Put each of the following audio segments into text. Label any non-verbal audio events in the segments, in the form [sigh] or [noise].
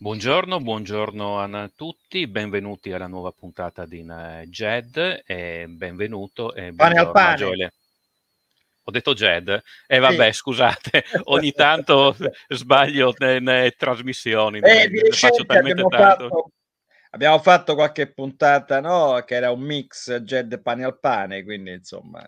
Buongiorno, buongiorno a tutti, benvenuti alla nuova puntata di JED e benvenuto e pane al pane. Gioele. Ho detto JED? E eh, vabbè, sì. scusate, [laughs] ogni tanto sbaglio nelle trasmissioni, eh, ne, ne faccio talmente tanto. Fatto, abbiamo fatto qualche puntata, no? Che era un mix JED pane al pane, quindi insomma...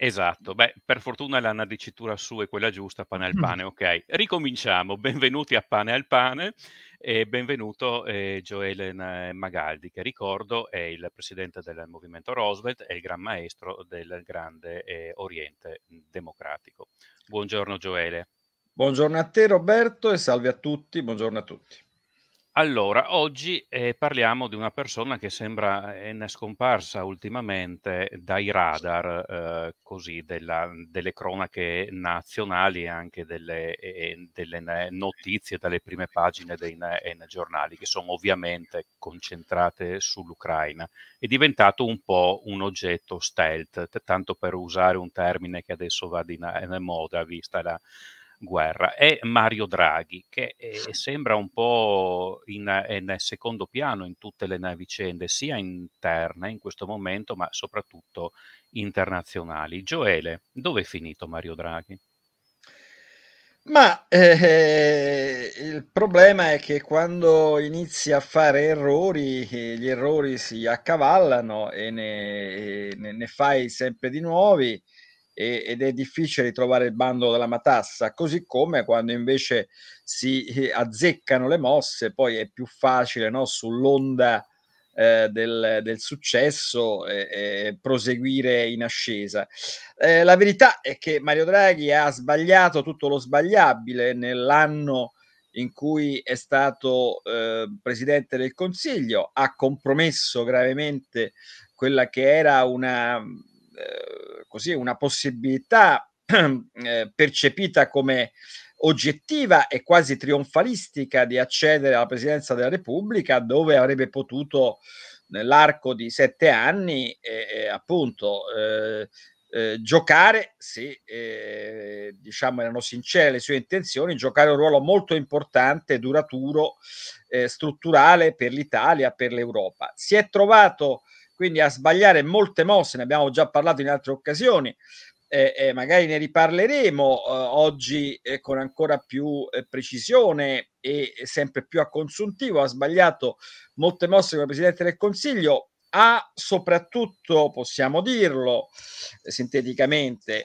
Esatto, beh, per fortuna la dicitura su è quella giusta, pane al mm. pane, ok. Ricominciamo, benvenuti a Pane al Pane e benvenuto eh, Joelen eh, Magaldi, che ricordo è il presidente del Movimento Roosevelt e il gran maestro del grande eh, Oriente democratico. Buongiorno Joele. Buongiorno a te Roberto e salve a tutti, buongiorno a tutti. Allora, oggi eh, parliamo di una persona che sembra eh, è scomparsa ultimamente dai radar, eh, così, della- delle cronache nazionali e anche delle, e- delle notizie dalle prime pagine dei ne- giornali, che sono ovviamente concentrate sull'Ucraina. È diventato un po' un oggetto stealth, tanto per usare un termine che adesso va di moda, vista la guerra, è Mario Draghi, che è, eh, sembra un po' in, in, eh, secondo piano in tutte le vicende, sia interne in questo momento, ma soprattutto internazionali. Gioele, dove è finito Mario Draghi? Ma eh, il problema è che quando inizi a fare errori, eh, gli errori si accavallano e ne, ne, ne fai sempre di nuovi e, ed è difficile trovare il bando della matassa, così come quando invece si eh, azzeccano le mosse, poi è più facile no? sull'onda eh, del, del, successo e, e proseguire in ascesa. Eh, la verità è che Mario Draghi ha sbagliato tutto lo sbagliabile nell'anno in cui è stato eh, presidente del Consiglio, ha compromesso gravemente quella che era una eh, così una possibilità [clears throat] eh, percepita come oggettiva e quasi trionfalistica di accedere alla presidenza della Repubblica dove avrebbe potuto nell'arco di sette anni eh, eh appunto eh, eh, giocare, sì, diciamo erano sincere le sue intenzioni, giocare un ruolo molto importante, duraturo, strutturale per l'Italia, per l'Europa. Si è trovato eh, quindi a sbagliare molte mosse, ne abbiamo già parlato in altre occasioni, eh, eh, magari ne riparleremo eh, oggi eh, con ancora più eh, precisione e sempre più a consuntivo, ha sbagliato molte mosse come Presidente del Consiglio, ha soprattutto, possiamo dirlo eh, sinteticamente,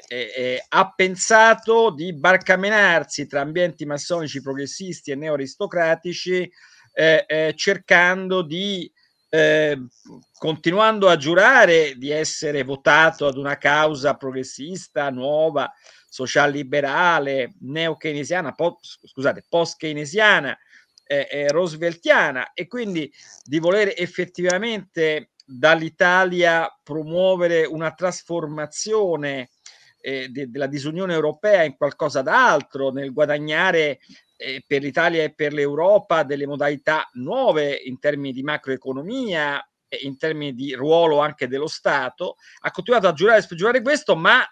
ha pensato di barcamenarsi tra ambienti massonici progressisti e neoaristocratici cercando di Ehm, continuando a giurare di essere votato ad una causa progressista, nuova, social liberale, neo-keynesiana, po- scusate, post-keynesiana, eh, eh, rooseveltiana e quindi di voler effettivamente dall'Italia promuovere una trasformazione eh, de- della disunione europea in qualcosa d'altro, nel guadagnare eh, per l'Italia e per l'Europa delle modalità nuove in termini di macroeconomia, in termini di ruolo anche dello Stato, ha continuato a giurare e spergiurare questo, ma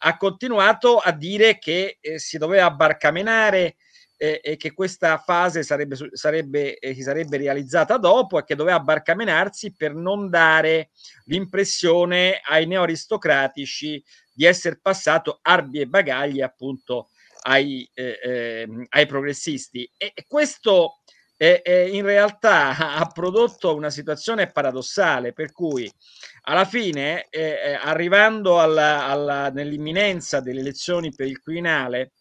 ha continuato a dire che eh, si doveva barcamenare eh, e che questa fase sarebbe, sarebbe, eh, si sarebbe realizzata dopo e che doveva barcamenarsi per non dare l'impressione ai neoaristocratici di essere passato arbi e bagagli appunto ai, eh, ehm, ai progressisti. E questo eh, eh, in realtà ha prodotto una situazione paradossale, per cui alla fine, eh, eh, arrivando alla, alla, nell'imminenza delle elezioni per il Quirinale,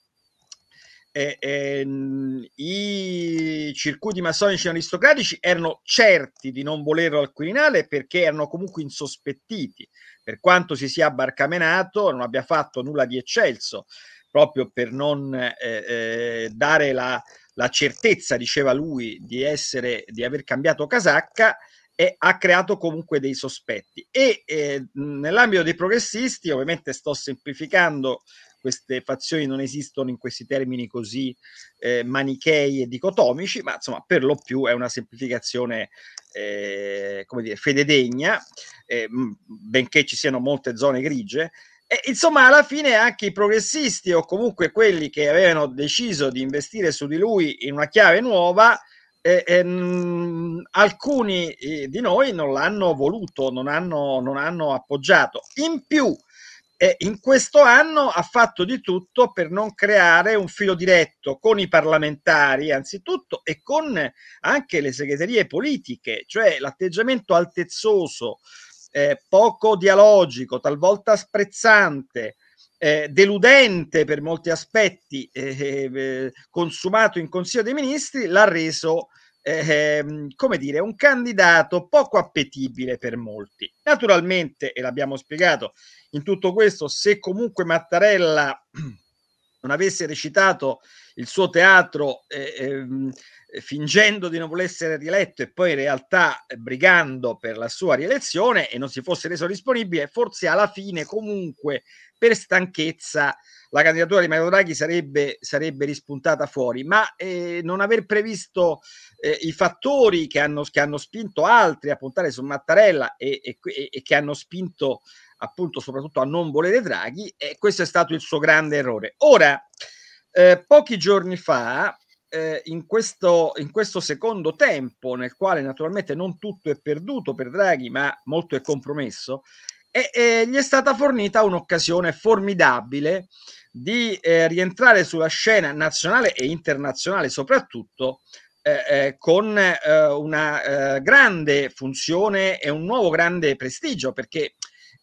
eh, ehm, i circuiti massonici aristocratici erano certi di non volerlo al Quirinale perché erano comunque insospettiti, per quanto si sia barcamenato, non abbia fatto nulla di eccelso proprio per non eh, eh, dare la, la, certezza, diceva lui, di, essere, di aver cambiato casacca, e ha creato comunque dei sospetti. E eh, nell'ambito dei progressisti, ovviamente sto semplificando, queste fazioni non esistono in questi termini così eh, manichei e dicotomici, ma insomma per lo più è una semplificazione, eh, come dire, fede fededegna, eh, benché ci siano molte zone grigie. E, insomma, alla fine anche i progressisti o comunque quelli che avevano deciso di investire su di lui in una chiave nuova, eh, ehm, alcuni eh, di noi non l'hanno voluto, non hanno, non hanno appoggiato. In più, eh, in questo anno ha fatto di tutto per non creare un filo diretto con i parlamentari, anzitutto, e con anche le segreterie politiche, cioè l'atteggiamento altezzoso eh, poco dialogico, talvolta sprezzante, eh, deludente per molti aspetti, eh, eh, eh consumato in Consiglio dei Ministri, l'ha reso, eh, ehm, come dire, un candidato poco appetibile per molti. Naturalmente, e l'abbiamo spiegato, in tutto questo, se comunque Mattarella [clears throat] non avesse recitato il suo teatro ehm, eh, fingendo di non voler essere rieletto e poi in realtà eh, brigando per la sua rielezione e non si fosse reso disponibile, forse alla fine comunque per stanchezza la candidatura di Mario Draghi sarebbe, sarebbe rispuntata fuori, ma eh, non aver previsto eh, i fattori che hanno, che hanno, spinto altri a puntare su Mattarella e, e, e che hanno spinto appunto soprattutto a non volere Draghi, e eh, questo è stato il suo grande errore. Ora, eh, pochi giorni fa, eh, in, questo, in questo secondo tempo, nel quale naturalmente non tutto è perduto per Draghi, ma molto è compromesso, e, e, gli è stata fornita un'occasione formidabile di eh, rientrare sulla scena nazionale e internazionale soprattutto eh, eh, con eh, una eh, grande funzione e un nuovo grande prestigio perché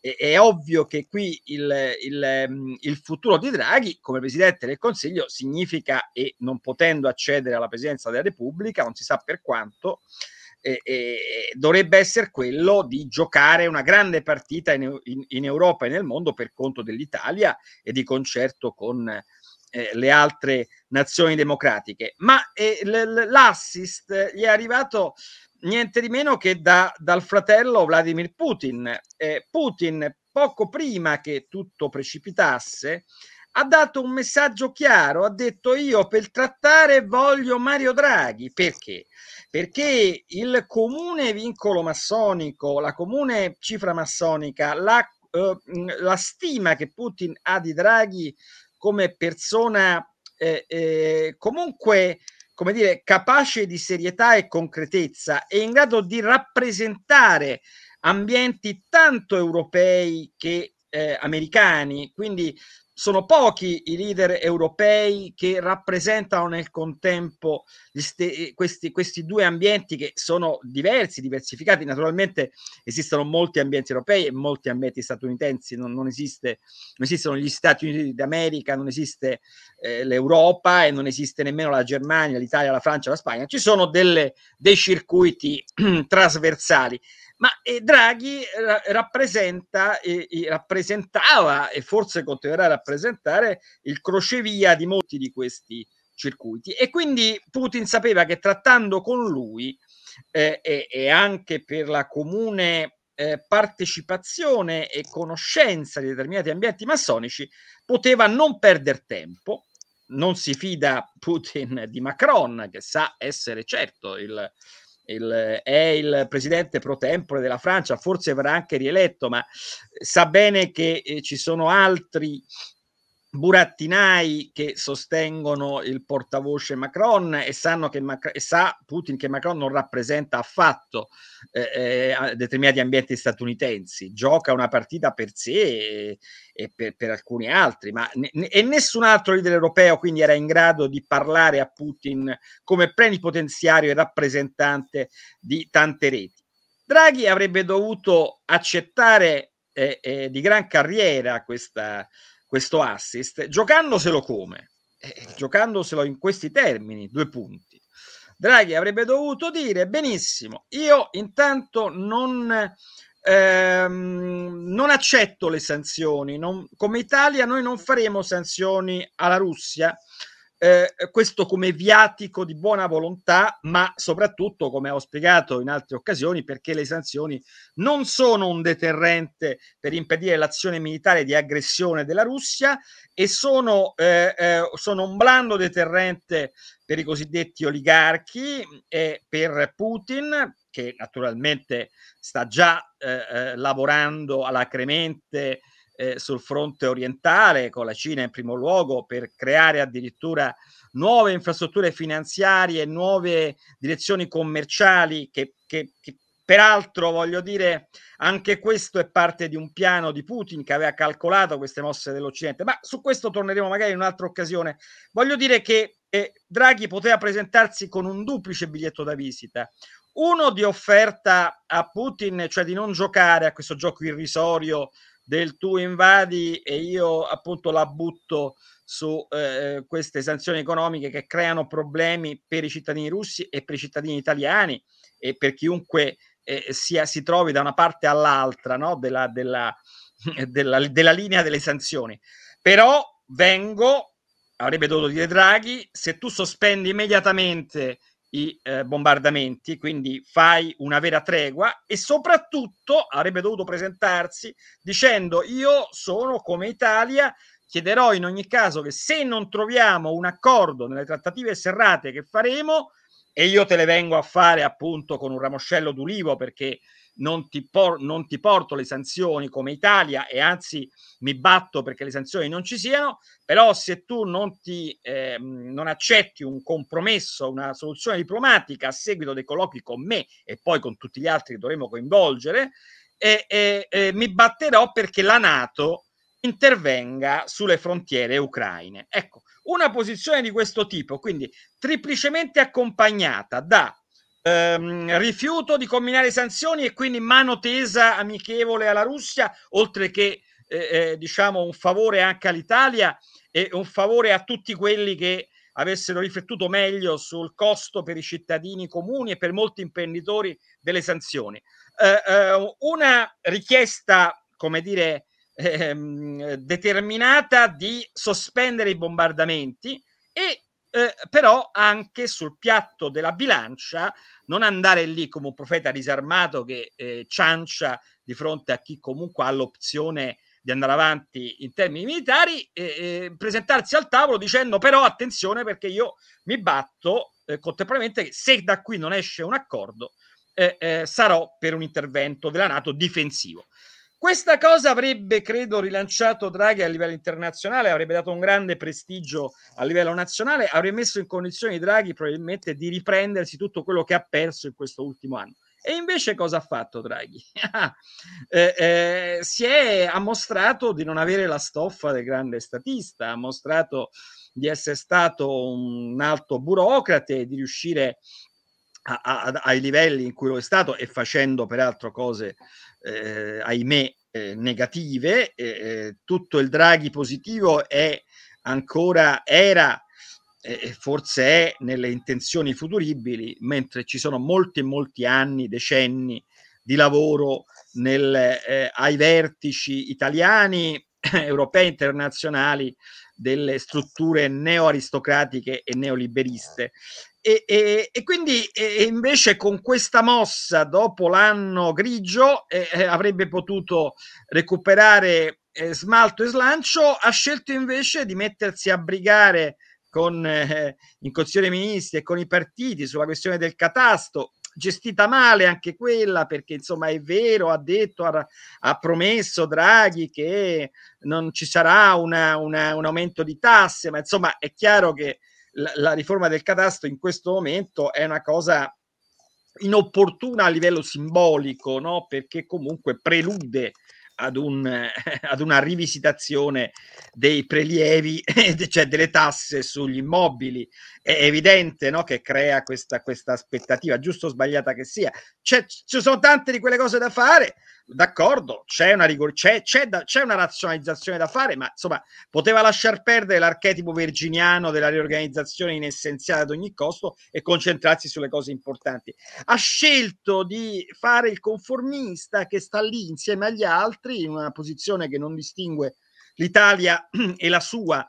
è, è ovvio che qui il, il, mm, il, futuro di Draghi come Presidente del Consiglio significa e non potendo accedere alla Presidenza della Repubblica, non si sa per quanto, eh, eh, dovrebbe essere quello di giocare una grande partita in, in, in Europa e nel mondo per conto dell'Italia e di concerto con eh, le altre nazioni democratiche. Ma eh, l'assist eh, gli è arrivato niente di meno che da, dal fratello Vladimir Putin. Eh, Putin, poco prima che tutto precipitasse, ha dato un messaggio chiaro, ha detto io per trattare voglio Mario Draghi. Perché? Perché il comune vincolo massonico, la comune cifra massonica, la, eh, la stima che Putin ha di Draghi come persona eh, eh comunque come dire, capace di serietà e concretezza e in grado di rappresentare ambienti tanto europei che eh, americani. Quindi sono pochi i leader europei che rappresentano nel contempo ste- eh, questi, questi, due ambienti che sono diversi, diversificati. Naturalmente esistono molti ambienti europei e molti ambienti statunitensi, non, non, esiste, non esistono gli Stati Uniti d'America, non esiste eh, l'Europa e non esiste nemmeno la Germania, l'Italia, la Francia, la Spagna. Ci sono delle, dei circuiti [clears throat] trasversali ma eh, Draghi rappresenta, rappresentava e forse continuerà a rappresentare il crocevia di molti di questi circuiti e quindi Putin sapeva che trattando con lui eh, e, e, anche per la comune eh, partecipazione e conoscenza di determinati ambienti massonici poteva non perdere tempo non si fida Putin di Macron, che sa essere certo il il, è il presidente pro tempore della Francia, forse verrà anche rieletto, ma eh, sa bene che eh, ci sono altri burattinai che sostengono il portavoce Macron e sanno che Mac- e sa Putin che Macron non rappresenta affatto eh, eh determinati ambienti statunitensi, gioca una partita per sé e, e per, per, alcuni altri, ma ne- e nessun altro leader europeo quindi era in grado di parlare a Putin come plenipotenziario e rappresentante di tante reti. Draghi avrebbe dovuto accettare eh, eh di gran carriera questa questo assist, giocandoselo come? Eh, eh, giocandoselo in questi termini, due punti. Draghi avrebbe dovuto dire benissimo, io intanto non, ehm, non accetto le sanzioni, non, come Italia noi non faremo sanzioni alla Russia, eh, questo come viatico di buona volontà, ma soprattutto, come ho spiegato in altre occasioni, perché le sanzioni non sono un deterrente per impedire l'azione militare di aggressione della Russia e sono, eh, eh, sono un blando deterrente per i cosiddetti oligarchi e eh, per Putin, che naturalmente sta già eh, eh, lavorando alacremente eh, sul fronte orientale con la Cina in primo luogo per creare addirittura nuove infrastrutture finanziarie, nuove direzioni commerciali che, che, che peraltro voglio dire anche questo è parte di un piano di Putin che aveva calcolato queste mosse dell'Occidente, ma su questo torneremo magari in un'altra occasione. Voglio dire che eh, Draghi poteva presentarsi con un duplice biglietto da visita, uno di offerta a Putin, cioè di non giocare a questo gioco irrisorio del tu invadi e io appunto la butto su eh, queste sanzioni economiche che creano problemi per i cittadini russi e per i cittadini italiani e per chiunque eh, sia, si trovi da una parte all'altra no? della, della, [laughs] della, della linea delle sanzioni. Però vengo, avrebbe dovuto dire Draghi, se tu sospendi immediatamente i eh, bombardamenti, quindi fai una vera tregua e soprattutto avrebbe dovuto presentarsi dicendo io sono come Italia, chiederò in ogni caso che se non troviamo un accordo nelle trattative serrate che faremo, e io te le vengo a fare appunto con un ramoscello d'ulivo perché non ti, por- non ti porto le sanzioni come Italia e anzi mi batto perché le sanzioni non ci siano, però se tu non, ti, eh, non accetti un compromesso, una soluzione diplomatica a seguito dei colloqui con me e poi con tutti gli altri che dovremo coinvolgere, eh, eh, mi batterò perché la Nato intervenga sulle frontiere ucraine. Ecco, una posizione di questo tipo, quindi triplicemente accompagnata da Ehm, rifiuto di combinare sanzioni e quindi mano tesa amichevole alla Russia, oltre che eh, eh, diciamo un favore anche all'Italia e un favore a tutti quelli che avessero riflettuto meglio sul costo per i cittadini comuni e per molti imprenditori delle sanzioni. Eh, eh una richiesta, come dire, ehm, determinata di sospendere i bombardamenti e eh, però anche sul piatto della bilancia non andare lì come un profeta disarmato che eh, ciancia di fronte a chi comunque ha l'opzione di andare avanti in termini militari, e presentarsi al tavolo dicendo però attenzione perché io mi batto eh, contemporaneamente che se da qui non esce un accordo eh, eh sarò per un intervento della Nato difensivo. Questa cosa avrebbe, credo, rilanciato Draghi a livello internazionale, avrebbe dato un grande prestigio a livello nazionale, avrebbe messo in condizione Draghi probabilmente di riprendersi tutto quello che ha perso in questo ultimo anno. E invece cosa ha fatto Draghi? [laughs] eh, eh, si è ha mostrato di non avere la stoffa del grande statista, ha mostrato di essere stato un alto burocrate, e di riuscire a, a, ai livelli in cui lo è stato e facendo peraltro cose, eh, ahimè, eh, negative, eh, eh tutto il Draghi positivo è ancora, era eh, e forse è nelle intenzioni futuribili, mentre ci sono molti molti anni, decenni di lavoro nel, eh, ai vertici italiani, [clears throat] europei, internazionali delle strutture neoaristocratiche e neoliberiste. E, e, e quindi e invece con questa mossa, dopo l'anno grigio, eh, eh, avrebbe potuto recuperare eh, smalto e slancio, ha scelto invece di mettersi a brigare con, eh, eh in Consiglio dei Ministri e con i partiti sulla questione del catasto, gestita male anche quella, perché insomma è vero, ha detto, ha, ha promesso Draghi che non ci sarà una, una, un aumento di tasse, ma insomma è chiaro che la, la riforma del catasto in questo momento è una cosa inopportuna a livello simbolico, no? perché comunque prelude ad, un, [laughs] ad una rivisitazione dei prelievi, [laughs] cioè delle tasse sugli immobili. È evidente no, che crea questa, questa aspettativa, giusto o sbagliata che sia. C'è, ci sono tante di quelle cose da fare, d'accordo, c'è una, rigor- c'è, c'è, da, c'è una razionalizzazione da fare, ma insomma poteva lasciar perdere l'archetipo virginiano della riorganizzazione in essenziale ad ogni costo e concentrarsi sulle cose importanti. Ha scelto di fare il conformista che sta lì insieme agli altri Gasparrini in una posizione che non distingue l'Italia [clears throat] e la sua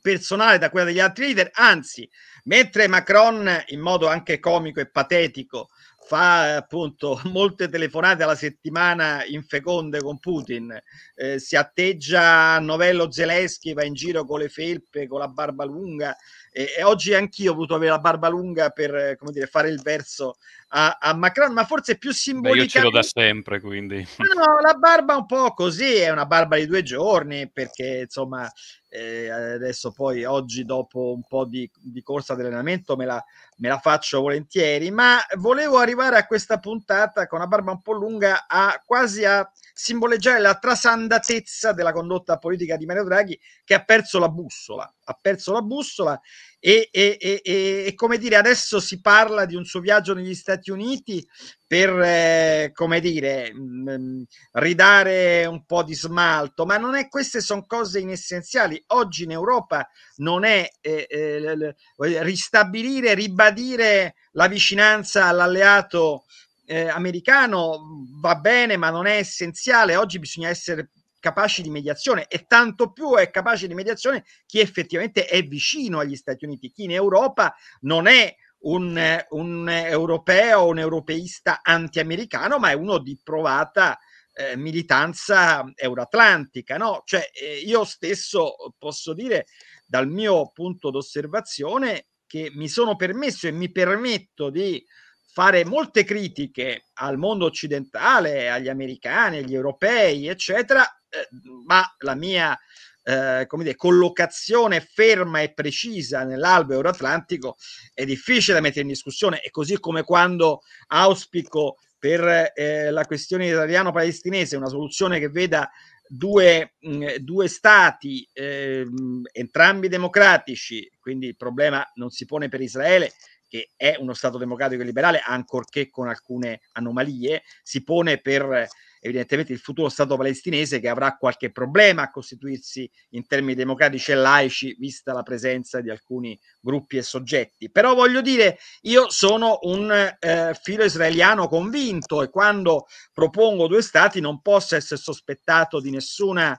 personale da quella degli altri leader, anzi, mentre Macron in modo anche comico e patetico fa appunto [laughs] molte telefonate alla settimana infeconde con Putin, eh, si atteggia a Novello Zelensky, va in giro con le felpe, con la barba lunga e, e oggi anch'io ho voluto avere la barba lunga per dire, fare il verso a, a Macron, ma forse più simbolica. Io ce l'ho da sempre, quindi. No, la barba un po' così, è una barba di due giorni, perché insomma eh, adesso poi oggi dopo un po' di, di corsa di allenamento me la, me la, faccio volentieri, ma volevo arrivare a questa puntata con una barba un po' lunga a quasi a simboleggiare la trasandatezza della condotta politica di Mario Draghi che ha perso la bussola, ha perso la bussola e, e, e, e come dire adesso si parla di un suo viaggio negli Stati Stati Uniti per, eh, come dire, mh, mm, mm, ridare un po' di smalto, ma non è, queste sono cose inessenziali. Oggi in Europa non è eh, eh, ristabilire, ribadire la vicinanza all'alleato eh, americano, mm, va bene, ma non è essenziale. Oggi bisogna essere capaci di mediazione e tanto più è capace di mediazione chi effettivamente è vicino agli Stati Uniti, chi in Europa non è un, un europeo, un europeista anti-americano, ma è uno di provata eh, militanza euroatlantica, no? Cioè, eh, io stesso posso dire dal mio punto d'osservazione che mi sono permesso e mi permetto di fare molte critiche al mondo occidentale, agli americani, agli europei, eccetera, eh, ma la mia eh, come dire, collocazione ferma e precisa nell'albo euroatlantico è difficile da mettere in discussione e così come quando auspico per eh, la questione italiano-palestinese una soluzione che veda Due, mh, mm, due, stati, eh, entrambi democratici, quindi il problema non si pone per Israele, che è uno Stato democratico e liberale, ancorché con alcune anomalie, si pone per evidentemente il futuro Stato palestinese che avrà qualche problema a costituirsi in termini democratici e laici, vista la presenza di alcuni gruppi e soggetti. Però voglio dire, io sono un eh, filo israeliano convinto e quando propongo due Stati non posso essere sospettato di nessuna,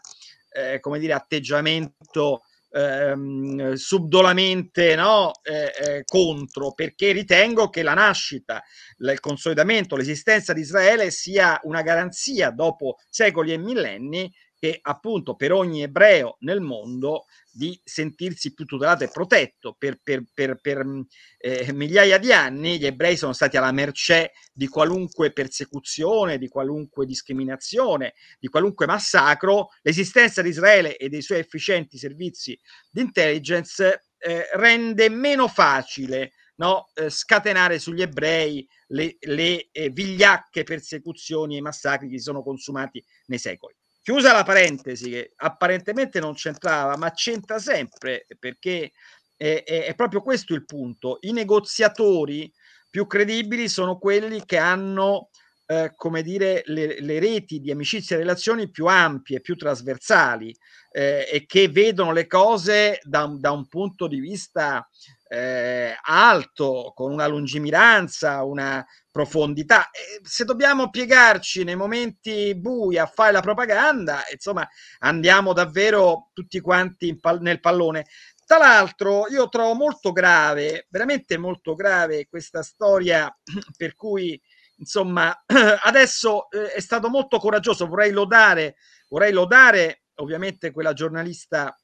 eh, come dire, atteggiamento ehm, subdolamente no, eh, eh, contro, perché ritengo che la nascita, il consolidamento, l'esistenza di Israele sia una garanzia dopo secoli e millenni che appunto per ogni ebreo nel mondo di sentirsi più tutelato e protetto. Per, per, per, per mm, eh, migliaia di anni gli ebrei sono stati alla mercé di qualunque persecuzione, di qualunque discriminazione, di qualunque massacro. L'esistenza di Israele e dei suoi efficienti servizi di intelligence eh, rende meno facile no, eh, scatenare sugli ebrei le, le eh, vigliacche persecuzioni e massacri che si sono consumati nei secoli. Chiusa la parentesi che apparentemente non c'entrava, ma c'entra sempre perché è, è, è proprio questo il punto. I negoziatori più credibili sono quelli che hanno eh, come dire, le, le, reti di amicizie e relazioni più ampie, più trasversali eh, e che vedono le cose da, da un punto di vista eh, alto, con una lungimiranza, una profondità. E se dobbiamo piegarci nei momenti bui a fare la propaganda, insomma, andiamo davvero tutti quanti pal- nel pallone. Tra l'altro, io trovo molto grave, veramente molto grave, questa storia [clears throat] per cui, insomma, [clears throat] adesso eh, è stato molto coraggioso. Vorrei lodare, vorrei lodare ovviamente quella giornalista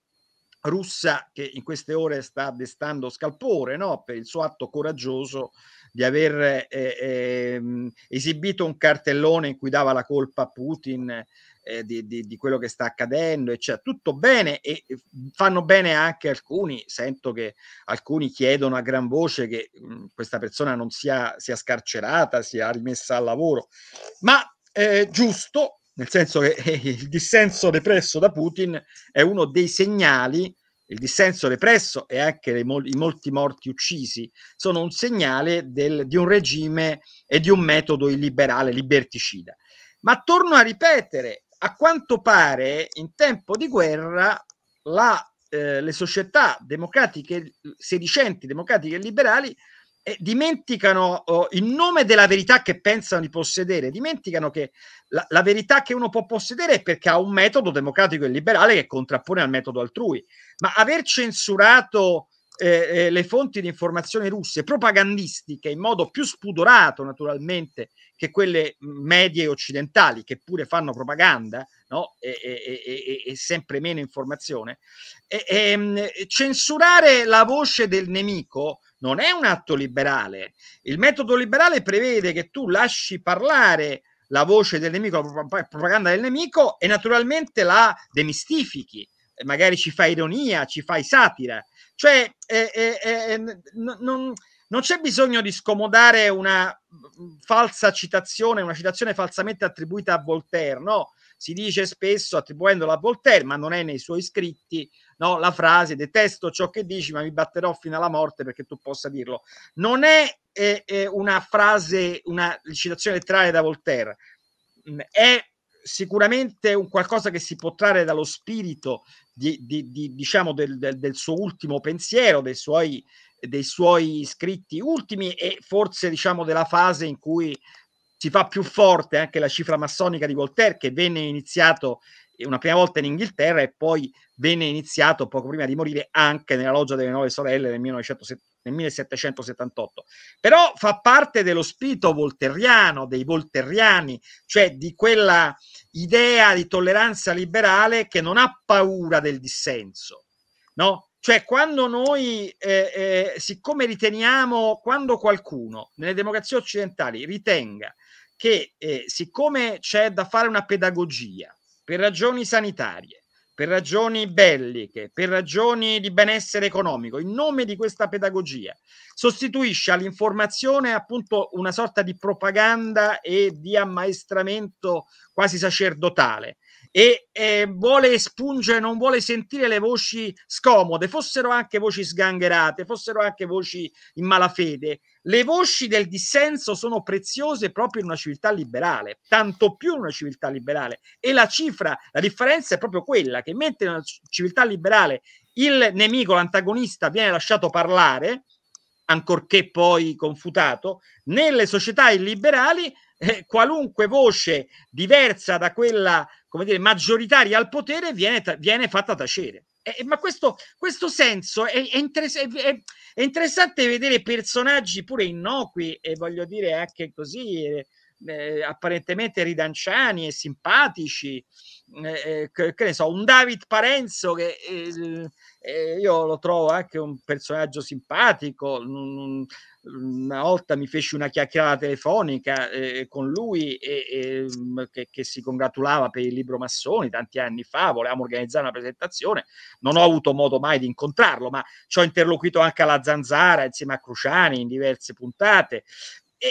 russa che in queste ore sta destando scalpore no? per il suo atto coraggioso di aver eh, eh, esibito un cartellone in cui dava la colpa a Putin eh, di, di, di, quello che sta accadendo, eccetera. Tutto bene e fanno bene anche alcuni, sento che alcuni chiedono a gran voce che mh, mm, questa persona non sia, sia scarcerata, sia rimessa al lavoro, ma eh, giusto nel senso che eh, eh, il dissenso represso da Putin è uno dei segnali, il dissenso represso e anche mol- i molti morti uccisi sono un segnale del, di un regime e di un metodo illiberale, liberticida. Ma torno a ripetere, a quanto pare in tempo di guerra la, eh, le società democratiche, sedicenti, democratiche e liberali eh, dimenticano oh, in nome della verità che pensano di possedere, dimenticano che la, la, verità che uno può possedere è perché ha un metodo democratico e liberale che contrappone al metodo altrui. Ma aver censurato eh, eh, le fonti di informazione russe propagandistiche in modo più spudorato naturalmente che quelle mm, medie occidentali che pure fanno propaganda no? e, e, e, e, sempre meno informazione ehm, censurare la voce del nemico non è un atto liberale il metodo liberale prevede che tu lasci parlare la voce del nemico, la propaganda del nemico e naturalmente la demistifichi magari ci fai ironia, ci fai satira, cioè, eh, eh, eh, eh n- non, non c'è bisogno di scomodare una mm, mm, falsa citazione, una citazione falsamente attribuita a Voltaire, no? Si dice spesso, attribuendola a Voltaire, ma non è nei suoi scritti, no? La frase, detesto ciò che dici, ma mi batterò fino alla morte perché tu possa dirlo. Non è eh, eh una frase, una citazione letteraria da Voltaire, è sicuramente un qualcosa che si può trarre dallo spirito di, di, di, diciamo del, del, del, suo ultimo pensiero, dei suoi, dei suoi scritti ultimi e forse diciamo della fase in cui si fa più forte anche la cifra massonica di Voltaire che venne iniziato eh, una prima volta in Inghilterra e poi venne iniziato poco prima di morire anche nella loggia delle Nove Sorelle nel 1970 nel 1778, però fa parte dello spirito volterriano, dei volterriani, cioè di quella idea di tolleranza liberale che non ha paura del dissenso, no? Cioè quando noi, eh, eh, siccome riteniamo, quando qualcuno nelle democrazie occidentali ritenga che eh, siccome c'è da fare una pedagogia per ragioni sanitarie, per ragioni belliche, per ragioni di benessere economico, in nome di questa pedagogia, sostituisce all'informazione appunto una sorta di propaganda e di ammaestramento quasi sacerdotale e eh, vuole espungere, non vuole sentire le voci scomode, fossero anche voci sgangherate, fossero anche voci in malafede. Le voci del dissenso sono preziose proprio in una civiltà liberale, tanto più in una civiltà liberale. E la cifra, la differenza è proprio quella che mentre in una civiltà liberale il nemico, l'antagonista viene lasciato parlare, ancorché poi confutato, nelle società illiberali eh, qualunque voce diversa da quella come dire, maggioritaria al potere viene, viene fatta tacere. Eh, ma questo, questo senso è, è, interess- è, è, interessante vedere personaggi pure innocui e voglio dire anche così eh, eh, apparentemente ridanciani e simpatici, eh, eh, che, che, ne so, un David Parenzo che eh, eh io lo trovo anche un personaggio simpatico. Una volta mi feci una chiacchierata telefonica eh, con lui e, mm, che, che, si congratulava per il libro Massoni tanti anni fa, volevamo organizzare una presentazione, non ho avuto modo mai di incontrarlo, ma ci ho interloquito anche alla Zanzara insieme a Cruciani in diverse puntate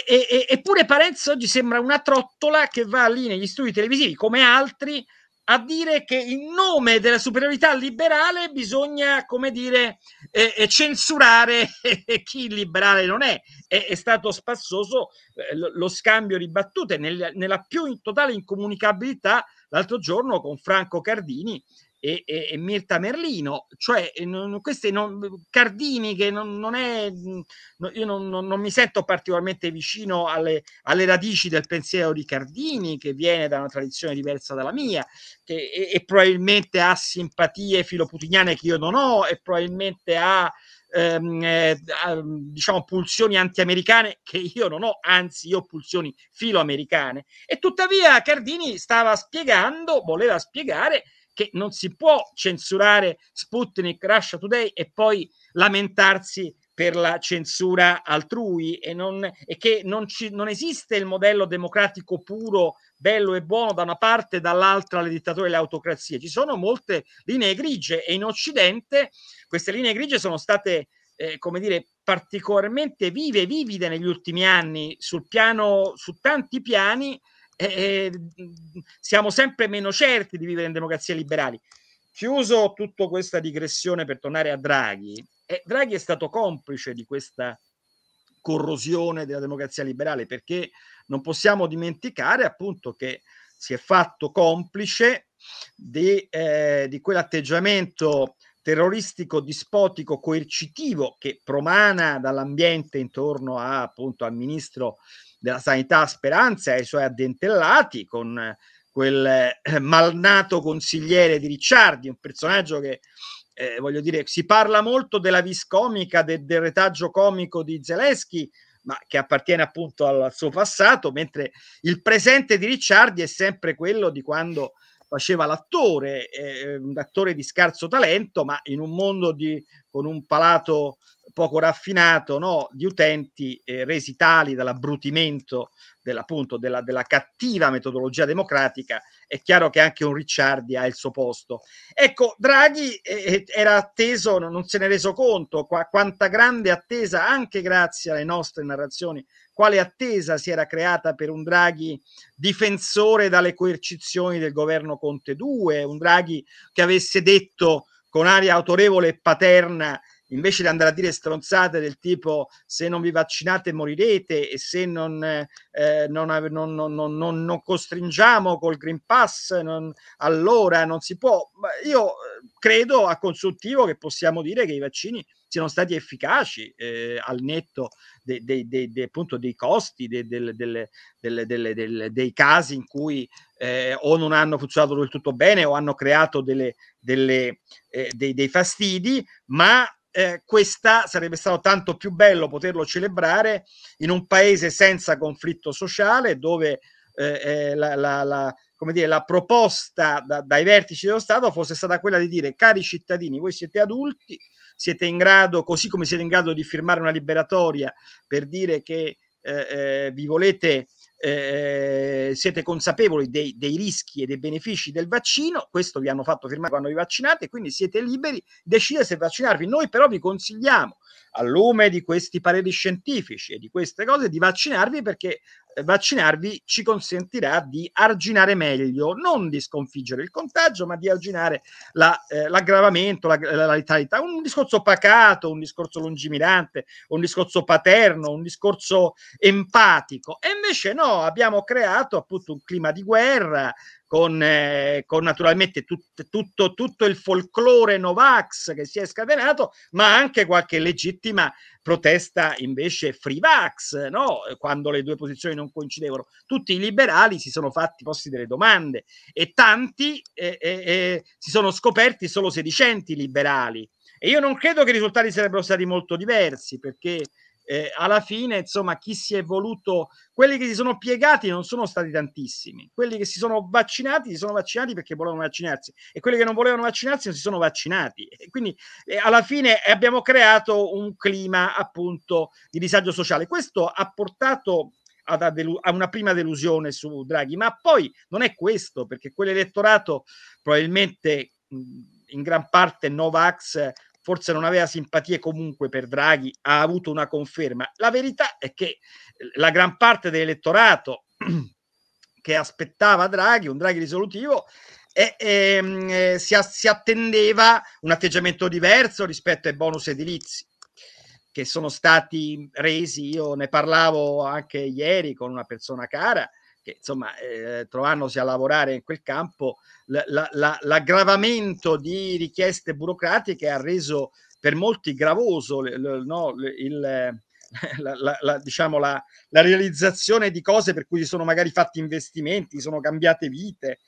e, eppure Parenzo oggi sembra una trottola che va lì negli studi televisivi come altri a dire che in nome della superiorità liberale bisogna, come dire, eh, censurare [laughs] chi liberale non è. È, è stato spassoso eh, lo, lo, scambio di battute nel, nella più in totale incomunicabilità l'altro giorno con Franco Cardini e, e, e Mirta Merlino, cioè eh, non, queste non, Cardini che non, non è, mm, io non, mi sento particolarmente vicino alle, alle, radici del pensiero di Cardini che viene da una tradizione diversa dalla mia che, e, e probabilmente ha simpatie filoputiniane che io non ho e probabilmente ha Ehm, eh, diciamo pulsioni anti-americane che io non ho, anzi io ho pulsioni filoamericane. E tuttavia Cardini stava spiegando, voleva spiegare che non si può censurare Sputnik, Russia Today e poi lamentarsi per la censura altrui e, non, e che non, ci, non, esiste il modello democratico puro, bello e buono da una parte, e dall'altra le dittature e le autocrazie. Ci sono molte linee grigie e in Occidente queste linee grigie sono state, eh, come dire, particolarmente vive, vivide negli ultimi anni sul piano, su tanti piani eh, siamo sempre meno certi di vivere in democrazie liberali. Chiuso tutta questa digressione per tornare a Draghi, eh, Draghi è stato complice di questa corrosione della democrazia liberale perché non possiamo dimenticare appunto che si è fatto complice di, eh, di quell'atteggiamento terroristico, dispotico, coercitivo che promana dall'ambiente intorno a, appunto al ministro della sanità Speranza e i suoi addentellati con quel eh, malnato consigliere di Ricciardi, un personaggio che eh, voglio dire, si parla molto della viscomica de, del retaggio comico di Zeleschi, ma che appartiene appunto al, al, suo passato, mentre il presente di Ricciardi è sempre quello di quando faceva l'attore, eh, un attore di scarso talento, ma in un mondo di, con un palato poco raffinato no? di utenti eh, resi tali dall'abbrutimento della, della, cattiva metodologia democratica, è chiaro che anche un Ricciardi ha il suo posto. Ecco, Draghi eh, eh era atteso, non se ne è reso conto, qua, quanta grande attesa, anche grazie alle nostre narrazioni, quale attesa si era creata per un Draghi difensore dalle coercizioni del governo Conte 2, un Draghi che avesse detto con aria autorevole e paterna invece di andare a dire stronzate del tipo se non vi vaccinate morirete e se non, eh, eh non, non, non, non costringiamo col Green Pass allora non si può. Io eh, credo a consultivo che possiamo dire che i vaccini siano stati efficaci eh, al netto dei, dei, dei, dei appunto dei costi dei, delle, delle, delle, dei casi in cui eh, o non hanno funzionato del tutto bene o hanno creato delle, delle, eh, dei, dei fastidi, ma eh, questa sarebbe stato tanto più bello poterlo celebrare in un paese senza conflitto sociale dove eh, eh la, la, la, dire, la, proposta da, dai vertici dello Stato fosse stata quella di dire cari cittadini, voi siete adulti, siete in grado, così come siete in grado di firmare una liberatoria per dire che eh, eh vi volete eh, siete consapevoli dei, dei, rischi e dei benefici del vaccino, questo vi hanno fatto firmare quando vi vaccinate, quindi siete liberi di decidere se vaccinarvi. Noi però vi consigliamo al lume di questi pareri scientifici e di queste cose, di vaccinarvi perché eh, vaccinarvi ci consentirà di arginare meglio, non di sconfiggere il contagio, ma di arginare la, eh, l'aggravamento, la, la letalità. Un discorso pacato, un discorso lungimirante, un discorso paterno, un discorso empatico. E invece no, abbiamo creato appunto un clima di guerra, con, eh, con naturalmente tut, tutto, tutto il folklore Novax che si è scatenato, ma anche qualche legittima protesta invece free vax, no? quando le due posizioni non coincidevano. Tutti i liberali si sono fatti posti delle domande e tanti eh, eh, eh si sono scoperti solo sedicenti liberali. E io non credo che i risultati sarebbero stati molto diversi, perché eh, alla fine, insomma, chi si è voluto, quelli che si sono piegati non sono stati tantissimi, quelli che si sono vaccinati si sono vaccinati perché volevano vaccinarsi e quelli che non volevano vaccinarsi non si sono vaccinati. E quindi eh, alla fine eh, abbiamo creato un clima appunto di disagio sociale. Questo ha portato a una prima delusione su Draghi, ma poi non è questo, perché quell'elettorato probabilmente in gran parte Novax forse non aveva simpatie comunque per Draghi, ha avuto una conferma. La verità è che eh, la gran parte dell'elettorato [clears throat] che aspettava Draghi, un Draghi risolutivo, e, e, ehm, eh, si, si, attendeva un atteggiamento diverso rispetto ai bonus edilizi che sono stati resi, io ne parlavo anche ieri con una persona cara, che insomma eh, trovandosi a lavorare in quel campo, la, la, la, l'aggravamento di richieste burocratiche ha reso per molti gravoso l, l, no, l, il, [laughs] diciamo, la, realizzazione di cose per cui si sono magari fatti investimenti, sono cambiate vite.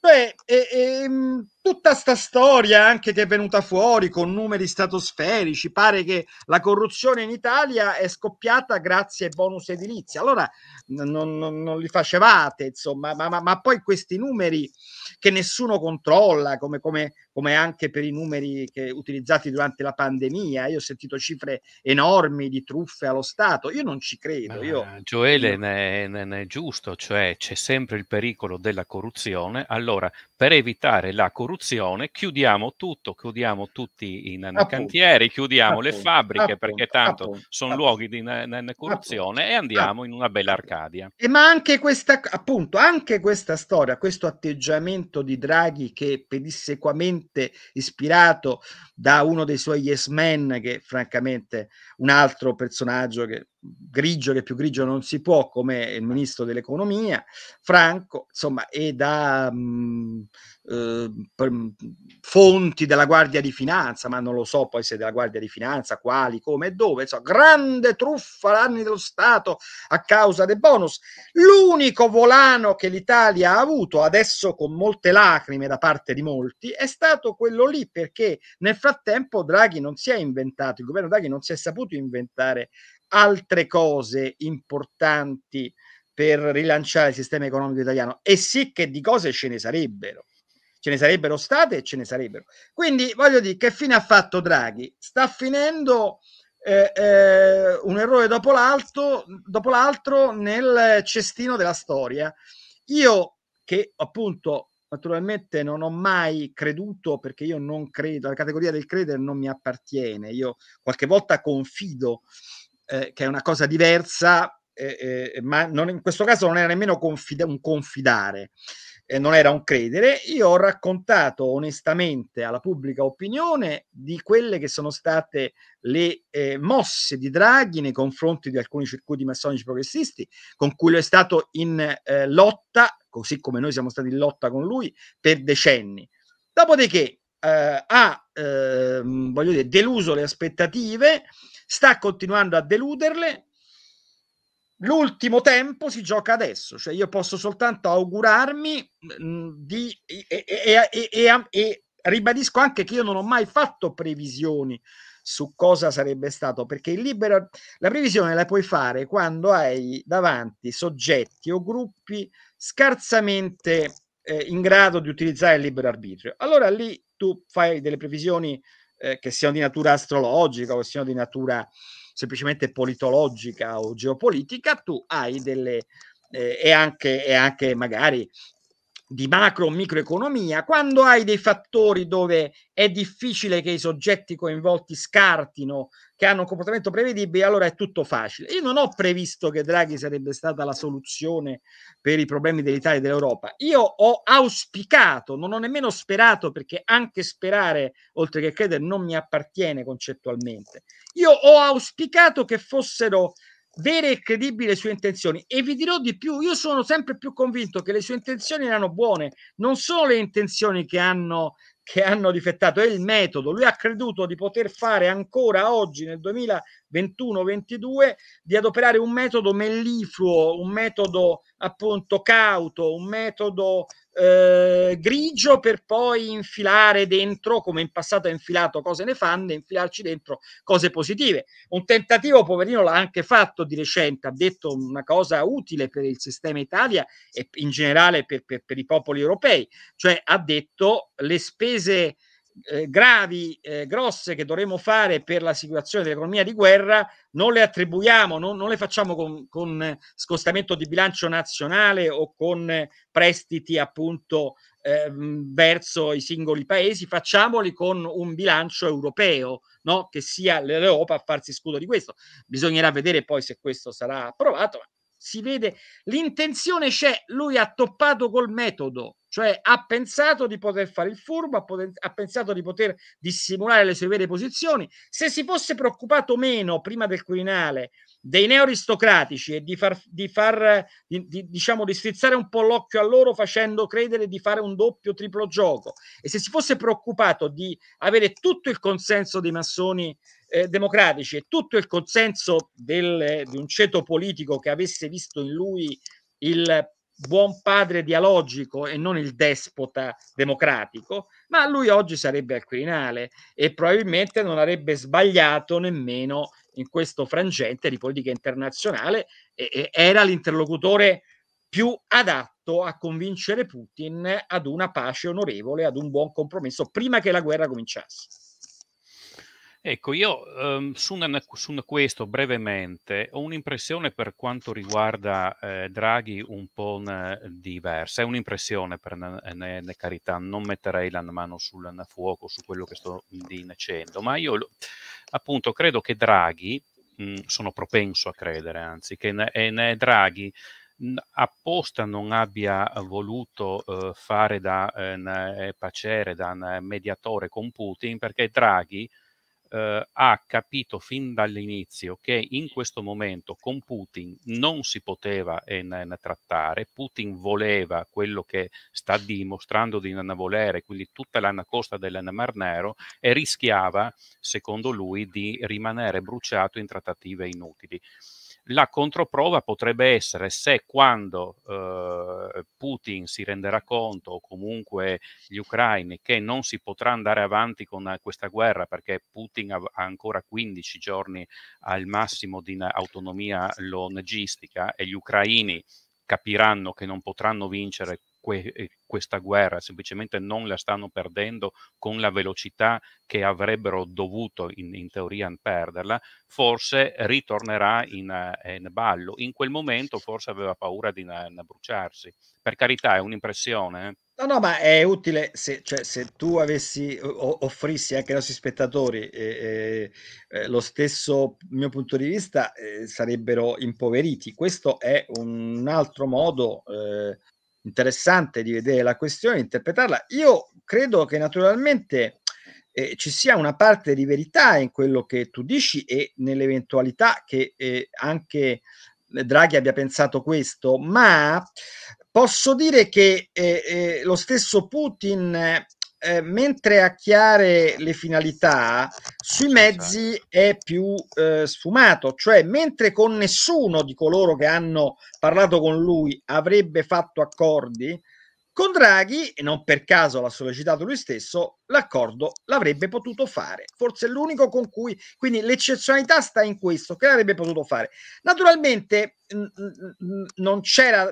Beh, e, e, mm, tutta sta storia anche che è venuta fuori con numeri stratosferici, pare che la corruzione in Italia è scoppiata grazie ai bonus edilizi. Allora non, non, non li facevate, insomma, ma, ma, ma, poi questi numeri che nessuno controlla, come, come, come anche per i numeri che, utilizzati durante la pandemia, io ho sentito cifre enormi di truffe allo Stato, io non ci credo. Io, Gioele io... Ne, ne, ne è giusto, cioè c'è sempre il pericolo della corruzione, allora per evitare la corruzione produzione, chiudiamo tutto, chiudiamo tutti i cantieri, chiudiamo appunto, le fabbriche appunto, perché tanto appunto, sono luoghi di corruzione e andiamo in una bella eh, Arcadia. E ma anche questa, appunto, anche questa storia, questo atteggiamento di Draghi che pedissequamente ispirato da uno dei suoi yes men, che francamente un altro personaggio che grigio che più grigio non si può, come il ministro dell'economia, Franco, insomma, e da mh, mm, eh, mm, fonti della Guardia di Finanza, ma non lo so poi se della Guardia di Finanza, quali, come e dove, insomma, grande truffa l'anni dello Stato a causa dei bonus. L'unico volano che l'Italia ha avuto, adesso con molte lacrime da parte di molti, è stato quello lì, perché nel frattempo Draghi non si è inventato, il governo Draghi non si è saputo inventare altre cose importanti per rilanciare il sistema economico italiano e sì che di cose ce ne sarebbero ce ne sarebbero state e ce ne sarebbero quindi voglio dire che fine ha fatto Draghi sta finendo eh, eh, un errore dopo l'altro, dopo l'altro nel cestino della storia io che appunto naturalmente non ho mai creduto perché io non credo, la categoria del credere non mi appartiene, io qualche volta confido eh, che è una cosa diversa, eh, ma non, in questo caso non era nemmeno confida- un confidare, non era un credere. Io ho raccontato onestamente alla pubblica opinione di quelle che sono state le eh, mosse di Draghi nei confronti di alcuni circuiti massonici progressisti, con cui lui è stato in eh, lotta, così come noi siamo stati in lotta con lui, per decenni. Dopodiché eh, ha eh, voglio dire, deluso le aspettative sta continuando a deluderle. L'ultimo tempo si gioca adesso, cioè io posso soltanto augurarmi mh, mm, di, e, e, e, e ribadisco anche che io non ho mai fatto previsioni su cosa sarebbe stato, perché il libero, la previsione la puoi fare quando hai davanti soggetti o gruppi scarsamente eh, in grado di utilizzare il libero arbitrio. Allora lì tu fai delle previsioni eh, che siano di natura astrologica o siano di natura semplicemente politologica o geopolitica, tu hai delle, eh, e, anche, e anche magari di macro o microeconomia, quando hai dei fattori dove è difficile che i soggetti coinvolti scartino che hanno un comportamento prevedibile, allora è tutto facile. Io non ho previsto che Draghi sarebbe stata la soluzione per i problemi dell'Italia e dell'Europa. Io ho auspicato, non ho nemmeno sperato, perché anche sperare, oltre che credere, non mi appartiene concettualmente. Io ho auspicato che fossero vere e credibili le sue intenzioni e vi dirò di più, io sono sempre più convinto che le sue intenzioni erano buone, non solo le intenzioni che hanno che hanno difettato, è il metodo. Lui ha creduto di poter fare ancora oggi, nel 2021-22, di adoperare un metodo mellifluo, un metodo appunto cauto, un metodo eh, grigio per poi infilare dentro, come in passato ha infilato cose nefande, infilarci dentro cose positive. Un tentativo, poverino, l'ha anche fatto di recente, ha detto una cosa utile per il sistema Italia e in generale per, per, per i popoli europei, cioè ha detto le spese eh, gravi, eh, grosse che dovremmo fare per la situazione dell'economia di guerra non le attribuiamo, non, non le facciamo con, con, scostamento di bilancio nazionale o con prestiti appunto eh, verso i singoli paesi, facciamoli con un bilancio europeo, no? che sia l'Europa a farsi scudo di questo. Bisognerà vedere poi se questo sarà approvato, si vede l'intenzione c'è, lui ha toppato col metodo cioè ha pensato di poter fare il furbo, ha, poten- ha pensato di poter dissimulare le sue vere posizioni. Se si fosse preoccupato meno prima del Quirinale dei neoristocratici e di far, di far di, di, diciamo di strizzare un po' l'occhio a loro facendo credere di fare un doppio triplo gioco e se si fosse preoccupato di avere tutto il consenso dei massoni eh, democratici e tutto il consenso del, di un ceto politico che avesse visto in lui il buon padre dialogico e non il despota democratico, ma lui oggi sarebbe al Quirinale e probabilmente non avrebbe sbagliato nemmeno in questo frangente di politica internazionale e, e era l'interlocutore più adatto a convincere Putin ad una pace onorevole, ad un buon compromesso prima che la guerra cominciasse. Ecco, io ehm, su, una, su una questo brevemente ho un'impressione per quanto riguarda eh, Draghi un po' diversa, è un'impressione per ne, ne, carità, non metterei la mano sul fuoco su quello che sto dicendo, ma io appunto credo che Draghi, mh, sono propenso a credere anzi, che Draghi apposta non abbia voluto eh, fare da eh, eh pacere, da mediatore con Putin, perché Draghi eh, ha capito fin dall'inizio che in questo momento con Putin non si poteva en, en trattare, Putin voleva quello che sta dimostrando di non volere, quindi tutta l'anna costa dell'Anna Nero e rischiava, secondo lui, di rimanere bruciato in trattative inutili. La controprova potrebbe essere se quando eh, Putin si renderà conto, o comunque gli ucraini, che non si potrà andare avanti con questa guerra perché Putin ha, ancora 15 giorni al massimo di autonomia logistica e gli ucraini capiranno che non potranno vincere que- eh, questa guerra, semplicemente non la stanno perdendo con la velocità che avrebbero dovuto in, in teoria perderla, forse ritornerà in, eh, in, ballo. In quel momento forse aveva paura di bruciarsi. Per carità, è un'impressione. Eh? No, no, ma è utile se, cioè, se tu avessi, o, offrissi anche ai nostri spettatori eh, eh, lo stesso mio punto di vista, eh, sarebbero impoveriti. Questo è un altro modo interessante di vedere la questione, interpretarla. Io credo che naturalmente eh, ci sia una parte di verità in quello che tu dici e nell'eventualità che eh, anche Draghi abbia pensato questo, ma posso dire che eh, eh lo stesso Putin eh, mentre a chiare le finalità, sui mezzi certo. è più eh, sfumato, cioè mentre con nessuno di coloro che hanno parlato con lui avrebbe fatto accordi, con Draghi, e non per caso l'ha sollecitato lui stesso, l'accordo l'avrebbe potuto fare, forse è l'unico con cui, quindi l'eccezionalità sta in questo, che l'avrebbe potuto fare. Naturalmente non c'era,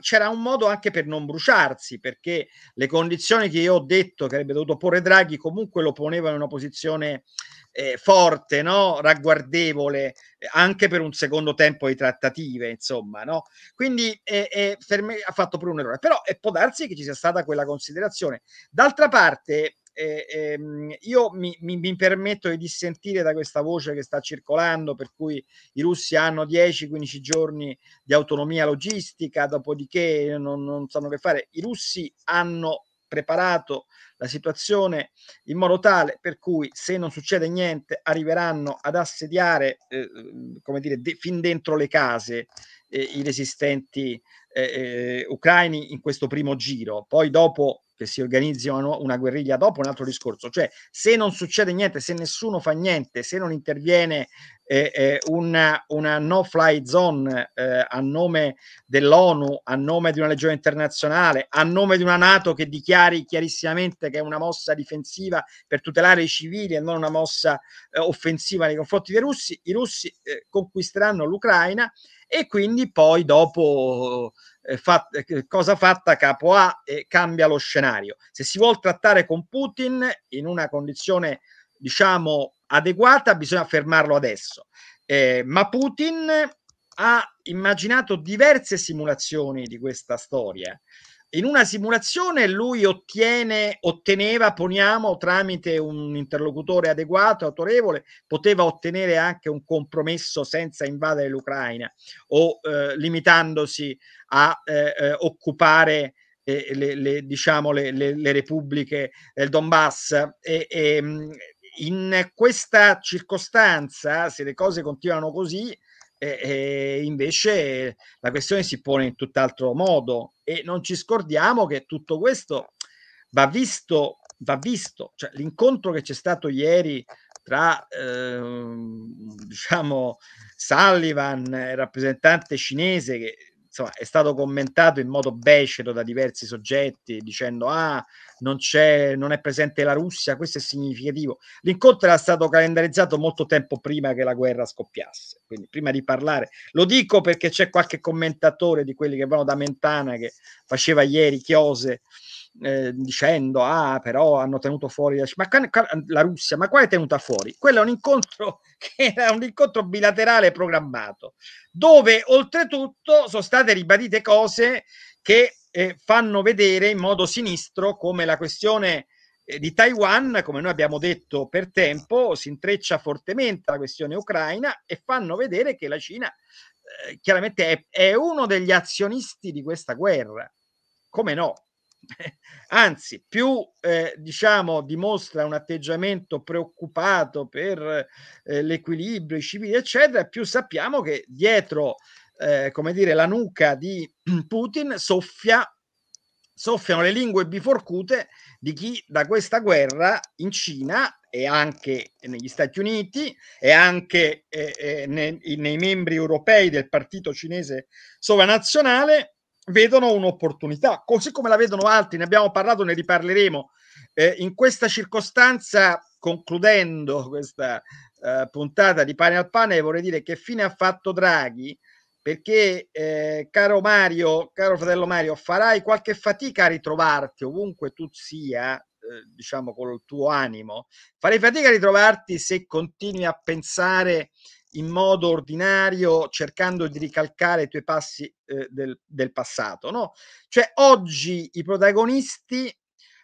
c'era un modo anche per non bruciarsi, perché le condizioni che io ho detto che avrebbe dovuto porre Draghi comunque lo ponevano in una posizione eh, forte, no? ragguardevole, eh, anche per un secondo tempo di trattative, insomma. No? Quindi eh, eh, per me ha fatto pure un errore, però eh, può darsi che ci sia stata quella considerazione. D'altra parte, eh, ehm, io mi, mi, mi, permetto di dissentire da questa voce che sta circolando, per cui i russi hanno 10-15 giorni di autonomia logistica, dopodiché non, non sanno che fare. I russi hanno preparato la situazione in modo tale per cui se non succede niente arriveranno ad assediare, eh, ehm, come dire, de- fin dentro le case eh, i resistenti eh, eh ucraini in questo primo giro. Poi dopo che si organizzi una, una guerriglia dopo un altro discorso. Cioè, se non succede niente, se nessuno fa niente, se non interviene eh, eh, una, una, no-fly zone eh, a nome dell'ONU, a nome di una legione internazionale, a nome di una Nato che dichiari chiarissimamente che è una mossa difensiva per tutelare i civili e non una mossa eh, offensiva nei confronti dei russi, i russi eh, conquisteranno l'Ucraina e quindi poi dopo eh, fat- eh, cosa fatta capo A eh, cambia lo scenario. Se si vuole trattare con Putin in una condizione, diciamo, adeguata, bisogna fermarlo adesso. Eh, ma Putin ha immaginato diverse simulazioni di questa storia in una simulazione lui ottiene, otteneva, poniamo, tramite un interlocutore adeguato, autorevole, poteva ottenere anche un compromesso senza invadere l'Ucraina o eh, limitandosi a eh, eh occupare eh, le, le, diciamo, le, le, repubbliche del Donbass. E, e, ehm, in questa circostanza, se le cose continuano così, e, e invece la questione si pone in tutt'altro modo e non ci scordiamo che tutto questo va visto, va visto. Cioè, l'incontro che c'è stato ieri tra eh, diciamo Sullivan, il rappresentante cinese che insomma, è stato commentato in modo becero da diversi soggetti dicendo ah, non, c'è, non è presente la Russia, questo è significativo. L'incontro era stato calendarizzato molto tempo prima che la guerra scoppiasse, quindi prima di parlare. Lo dico perché c'è qualche commentatore di quelli che vanno da Mentana che faceva ieri chiose eh, dicendo ah però hanno tenuto fuori la, ma, la Russia, ma quale è tenuta fuori? Quello è un incontro [laughs] che era un incontro bilaterale programmato, dove oltretutto sono state ribadite cose che eh, fanno vedere in modo sinistro come la questione eh, di Taiwan, come noi abbiamo detto per tempo, si intreccia fortemente alla questione ucraina e fanno vedere che la Cina eh, chiaramente è, è uno degli azionisti di questa guerra. Come no? [laughs] anzi più eh, diciamo dimostra un atteggiamento preoccupato per eh, l'equilibrio, i civili eccetera, più sappiamo che dietro eh, come dire la nuca di [clears throat] Putin soffia soffiano le lingue biforcute di chi da questa guerra in Cina e anche negli Stati Uniti e anche eh, eh, nei, nei membri europei del partito cinese sovranazionale vedono un'opportunità, così come la vedono altri, ne abbiamo parlato, ne riparleremo. Eh, in questa circostanza, concludendo questa eh, puntata di pane al pane, vorrei dire che fine ha fatto Draghi, perché eh, caro Mario, caro fratello Mario, farai qualche fatica a ritrovarti ovunque tu sia, eh, diciamo col tuo animo, farai fatica a ritrovarti se continui a pensare in modo ordinario cercando di ricalcare i tuoi passi eh, del, del, passato, no? Cioè oggi i protagonisti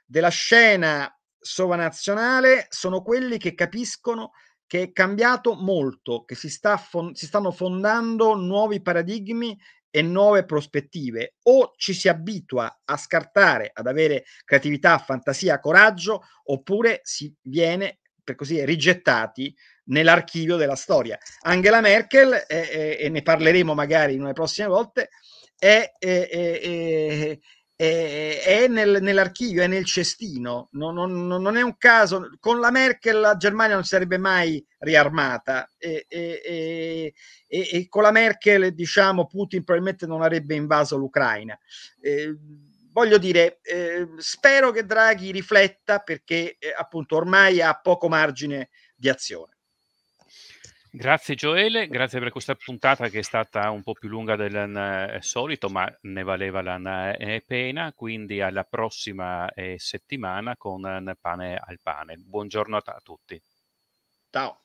della scena sovranazionale sono quelli che capiscono che è cambiato molto, che si, sta fon- si stanno fondando nuovi paradigmi e nuove prospettive. O ci si abitua a scartare, ad avere creatività, fantasia, coraggio, oppure si viene, per così dire, rigettati nell'archivio della storia. Angela Merkel, eh, eh, e ne parleremo magari in una prossima volta, è, è, eh, è, eh, è nel, nell'archivio, è nel cestino. Non, non, non, è un caso. Con la Merkel la Germania non sarebbe mai riarmata e, e, e, e con la Merkel, diciamo, Putin probabilmente non avrebbe invaso l'Ucraina. Eh, voglio dire, eh, spero che Draghi rifletta perché eh, appunto ormai ha poco margine di azione. Grazie Joele, grazie per questa puntata che è stata un po' più lunga del eh, solito, ma ne valeva la eh, pena, quindi alla prossima eh, settimana con Pane al Pane. Buongiorno a tutti. Ciao.